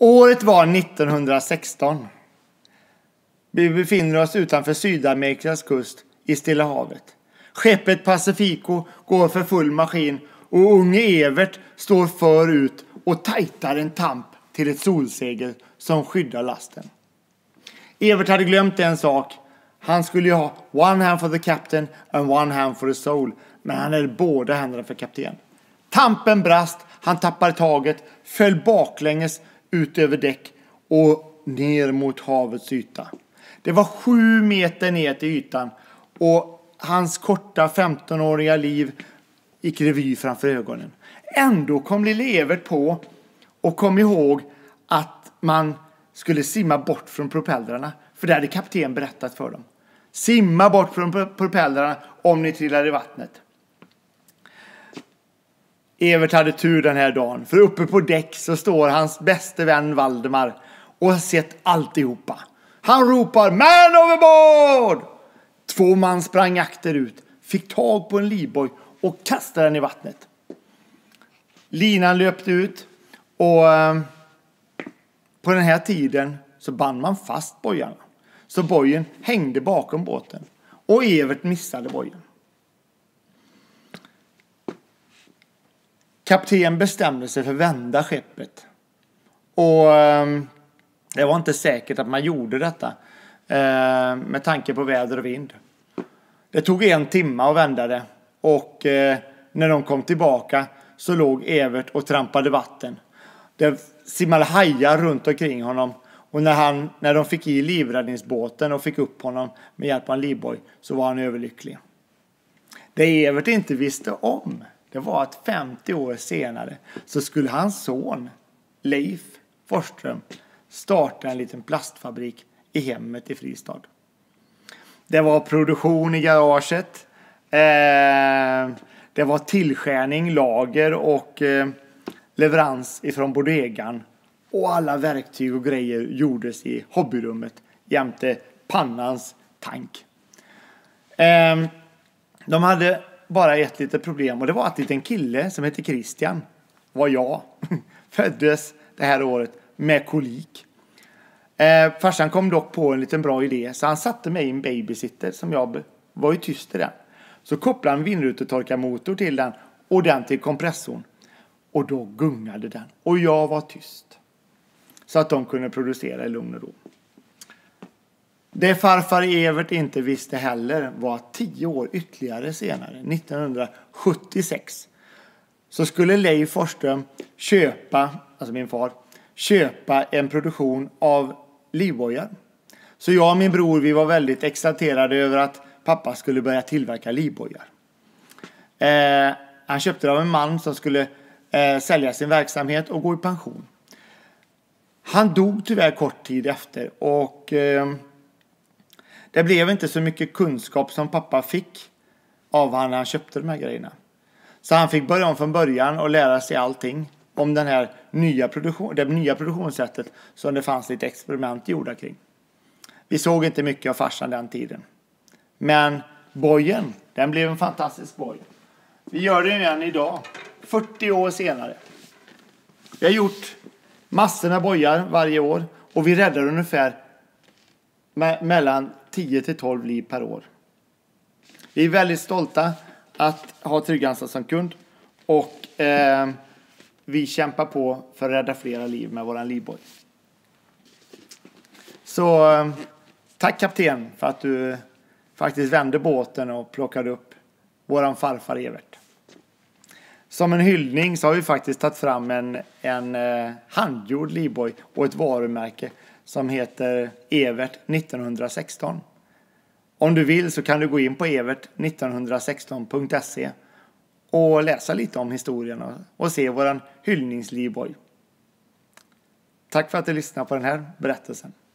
Året var 1916. Vi befinner oss utanför Sydamerikas kust i Stilla havet. Skeppet Pacifico går för full maskin och unge Evert står förut och tajtar en tamp till ett solsegel som skyddar lasten. Evert hade glömt en sak. Han skulle ju ha one hand for the captain and one hand for the soul. Men han hade båda händerna för kapten. Tampen brast, han tappade taget, föll baklänges ut över däck och ner mot havets yta. Det var sju meter ner till ytan och hans korta 15-åriga liv gick revy framför ögonen. Ändå kom lille Evert på och kom ihåg att man skulle simma bort från propellrarna. För det hade kapten berättat för dem. Simma bort från propellrarna om ni trillar i vattnet. Evert hade tur den här dagen, för uppe på däck så står hans bäste vän Valdemar och har sett alltihopa. Han ropar “Man overboard!” Två man sprang akterut, fick tag på en livboj och kastade den i vattnet. Linan löpte ut och eh, på den här tiden så band man fast bojarna. Så bojen hängde bakom båten och Evert missade bojen. Kapten bestämde sig för att vända skeppet. Och det ehm, var inte säkert att man gjorde detta ehm, med tanke på väder och vind. Det tog en timme att vända det och eh, när de kom tillbaka så låg Evert och trampade vatten. Det simmade hajar runt omkring honom och när, han, när de fick i livräddningsbåten och fick upp honom med hjälp av en livboj så var han överlycklig. Det Evert inte visste om det var att 50 år senare så skulle hans son Leif Forsström starta en liten plastfabrik i hemmet i Fristad. Det var produktion i garaget. Eh, det var tillskärning, lager och eh, leverans ifrån bodegan. Och alla verktyg och grejer gjordes i hobbyrummet jämte pannans tank. Eh, de hade bara ett litet problem och det var att en liten kille som hette Christian, var jag, föddes det här året med kolik. Eh, farsan kom dock på en liten bra idé så han satte mig i en babysitter som jag var ju tyst i den. Så kopplade han vindrutetorkarmotor till den och den till kompressorn. Och då gungade den och jag var tyst. Så att de kunde producera i lugn och ro. Det farfar Evert inte visste heller var att tio år ytterligare senare, 1976, så skulle Leif Forsström köpa, alltså min far, köpa en produktion av livbojar. Så jag och min bror vi var väldigt exalterade över att pappa skulle börja tillverka livbojar. Eh, han köpte det av en man som skulle eh, sälja sin verksamhet och gå i pension. Han dog tyvärr kort tid efter och eh, det blev inte så mycket kunskap som pappa fick av honom när han köpte de här grejerna. Så han fick börja om från början och lära sig allting om den här nya produktion, det nya produktionssättet som det fanns lite experiment gjorda kring. Vi såg inte mycket av farsan den tiden. Men bojen, den blev en fantastisk boj. Vi gör den igen idag, 40 år senare. Vi har gjort massor med bojar varje år och vi räddar ungefär mellan 10 12 liv per år. Vi är väldigt stolta att ha Trygg-Hansa som kund och eh, vi kämpar på för att rädda flera liv med våran livboj. Så eh, tack kapten för att du faktiskt vände båten och plockade upp våran farfar Evert. Som en hyllning så har vi faktiskt tagit fram en, en eh, handgjord livboj och ett varumärke som heter Evert 1916. Om du vill så kan du gå in på evert1916.se och läsa lite om historien och se våran hyllningslivboj. Tack för att du lyssnade på den här berättelsen.